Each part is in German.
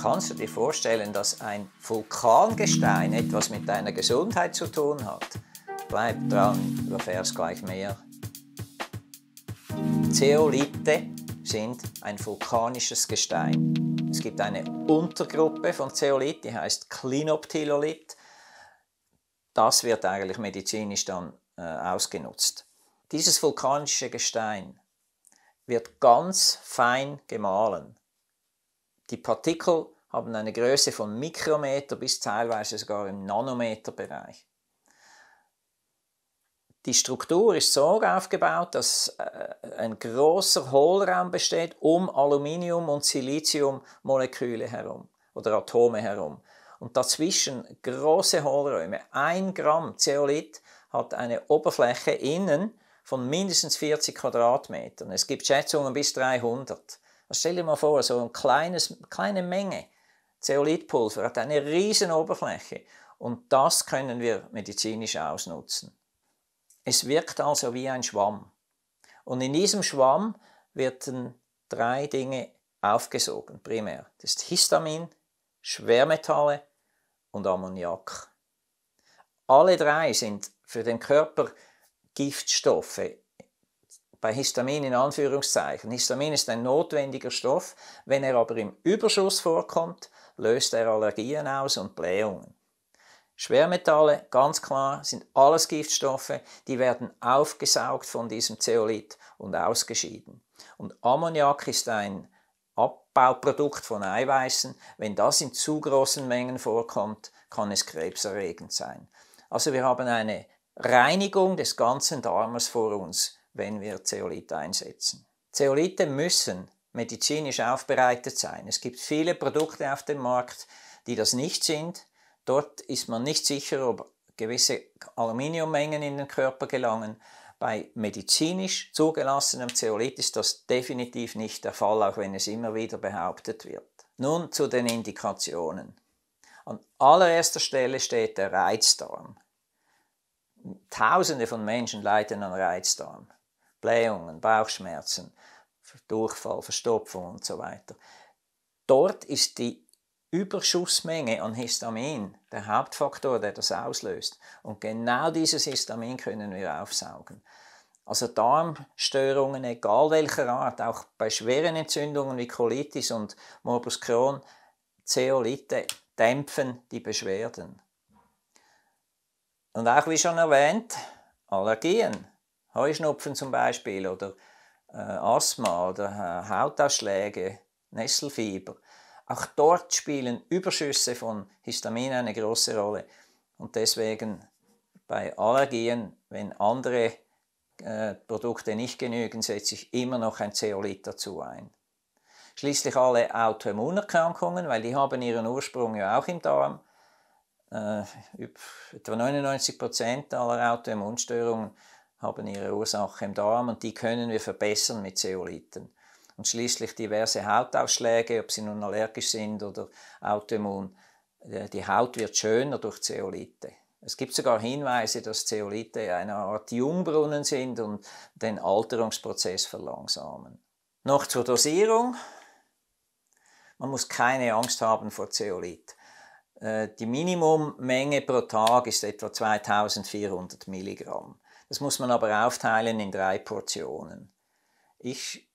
Kannst du dir vorstellen, dass ein Vulkangestein etwas mit deiner Gesundheit zu tun hat? Bleib dran, du erfährst gleich mehr. Zeolite sind ein vulkanisches Gestein. Es gibt eine Untergruppe von Zeolit, die heißt Klinoptilolith. Das wird eigentlich medizinisch dann äh, ausgenutzt. Dieses vulkanische Gestein wird ganz fein gemahlen. Die Partikel haben eine Größe von Mikrometer bis teilweise sogar im Nanometerbereich. Die Struktur ist so aufgebaut, dass äh, ein großer Hohlraum besteht um Aluminium- und Siliziummoleküle herum oder Atome herum. Und dazwischen große Hohlräume. Ein Gramm Zeolit hat eine Oberfläche innen von mindestens 40 Quadratmetern. Es gibt Schätzungen bis 300. Also stell dir mal vor, so eine kleines, kleine Menge Zeolithpulver hat eine riesen Oberfläche und das können wir medizinisch ausnutzen. Es wirkt also wie ein Schwamm. Und in diesem Schwamm werden drei Dinge aufgesogen, primär. Das ist Histamin, Schwermetalle und Ammoniak. Alle drei sind für den Körper Giftstoffe, bei Histamin in Anführungszeichen. Histamin ist ein notwendiger Stoff. Wenn er aber im Überschuss vorkommt, löst er Allergien aus und Blähungen. Schwermetalle, ganz klar, sind alles Giftstoffe, die werden aufgesaugt von diesem Zeolit und ausgeschieden. Und Ammoniak ist ein Abbauprodukt von Eiweißen. Wenn das in zu großen Mengen vorkommt, kann es krebserregend sein. Also wir haben eine Reinigung des ganzen Darmes vor uns wenn wir Zeolith einsetzen. Zeolithe müssen medizinisch aufbereitet sein. Es gibt viele Produkte auf dem Markt, die das nicht sind. Dort ist man nicht sicher, ob gewisse Aluminiummengen in den Körper gelangen. Bei medizinisch zugelassenem Zeolit ist das definitiv nicht der Fall, auch wenn es immer wieder behauptet wird. Nun zu den Indikationen. An allererster Stelle steht der Reizdarm. Tausende von Menschen leiden an Reizdarm. Blähungen, Bauchschmerzen, Durchfall, Verstopfung und so weiter. Dort ist die Überschussmenge an Histamin der Hauptfaktor, der das auslöst. Und genau dieses Histamin können wir aufsaugen. Also Darmstörungen, egal welcher Art, auch bei schweren Entzündungen wie Colitis und Morbus Crohn, Zeolite dämpfen die Beschwerden. Und auch wie schon erwähnt, Allergien. Heuschnupfen zum Beispiel oder äh, Asthma oder äh, Hautausschläge, Nesselfieber. Auch dort spielen Überschüsse von Histamin eine große Rolle. Und deswegen bei Allergien, wenn andere äh, Produkte nicht genügen, setze ich immer noch ein Zeolit dazu ein. Schließlich alle Autoimmunerkrankungen, weil die haben ihren Ursprung ja auch im Darm. Äh, etwa 99% aller Autoimmunstörungen haben ihre Ursache im Darm und die können wir verbessern mit Zeoliten. Und schließlich diverse Hautausschläge, ob sie nun allergisch sind oder autoimmun. Äh, die Haut wird schöner durch Zeolite. Es gibt sogar Hinweise, dass Zeolite eine Art Jungbrunnen sind und den Alterungsprozess verlangsamen. Noch zur Dosierung. Man muss keine Angst haben vor Zeolit. Äh, die Minimummenge pro Tag ist etwa 2400 Milligramm. Das muss man aber aufteilen in drei Portionen. Ich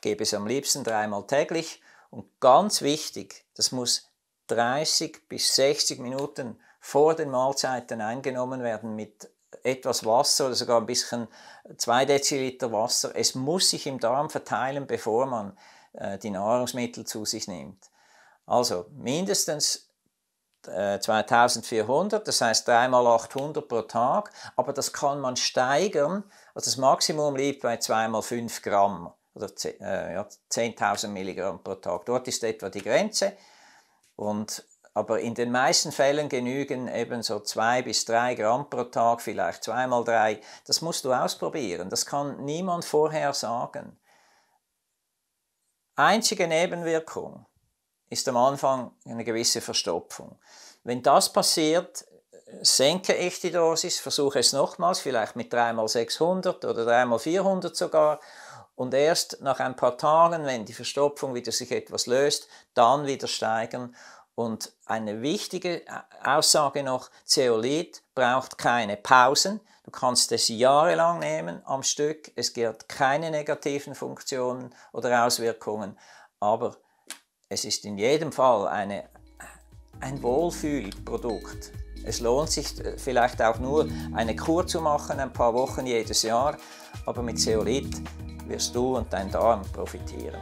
gebe es am liebsten dreimal täglich und ganz wichtig, das muss 30 bis 60 Minuten vor den Mahlzeiten eingenommen werden mit etwas Wasser oder sogar ein bisschen 2 Deziliter Wasser. Es muss sich im Darm verteilen, bevor man äh, die Nahrungsmittel zu sich nimmt. Also mindestens 2400, äh, das heißt dreimal 800 pro Tag, aber das kann man steigern. Also das Maximum liegt bei zweimal 5 Gramm oder 10.000 äh, Milligramm pro Tag. Dort ist etwa die Grenze. Und, aber in den meisten Fällen genügen eben so 2 bis 3 Gramm pro Tag, vielleicht zweimal 3. Das musst du ausprobieren. Das kann niemand vorher sagen. Einzige Nebenwirkung ist am Anfang eine gewisse Verstopfung. Wenn das passiert, senke ich die Dosis, versuche es nochmals, vielleicht mit 3x600 oder 3x400 sogar. Und erst nach ein paar Tagen, wenn die Verstopfung wieder sich etwas löst, dann wieder steigern. Und eine wichtige äh, Aussage noch, Zeolit braucht keine Pausen. Du kannst es jahrelang nehmen am Stück. Es gibt keine negativen Funktionen oder Auswirkungen. Aber es ist in jedem Fall eine, ein Wohlfühlprodukt. Es lohnt sich äh, vielleicht auch nur, eine Kur zu machen, ein paar Wochen jedes Jahr, aber mit Zeolit wirst du und dein Darm profitieren.